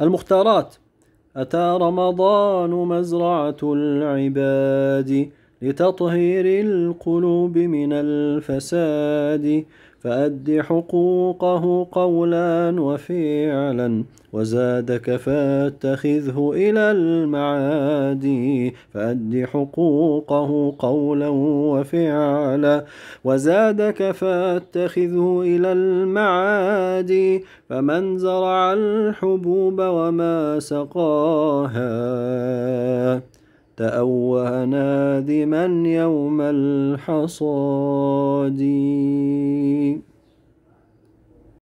المختارات أتى رمضان مزرعة العباد لتطهير القلوب من الفساد فأد حقوقه قولا وفعلا وزادك فاتخذه إلى المعادي فأد حقوقه قولا وفعلا وزادك فاتخذه إلى المعادي فمن زرع الحبوب وما سقاها تأوه نادما يوم الحصاد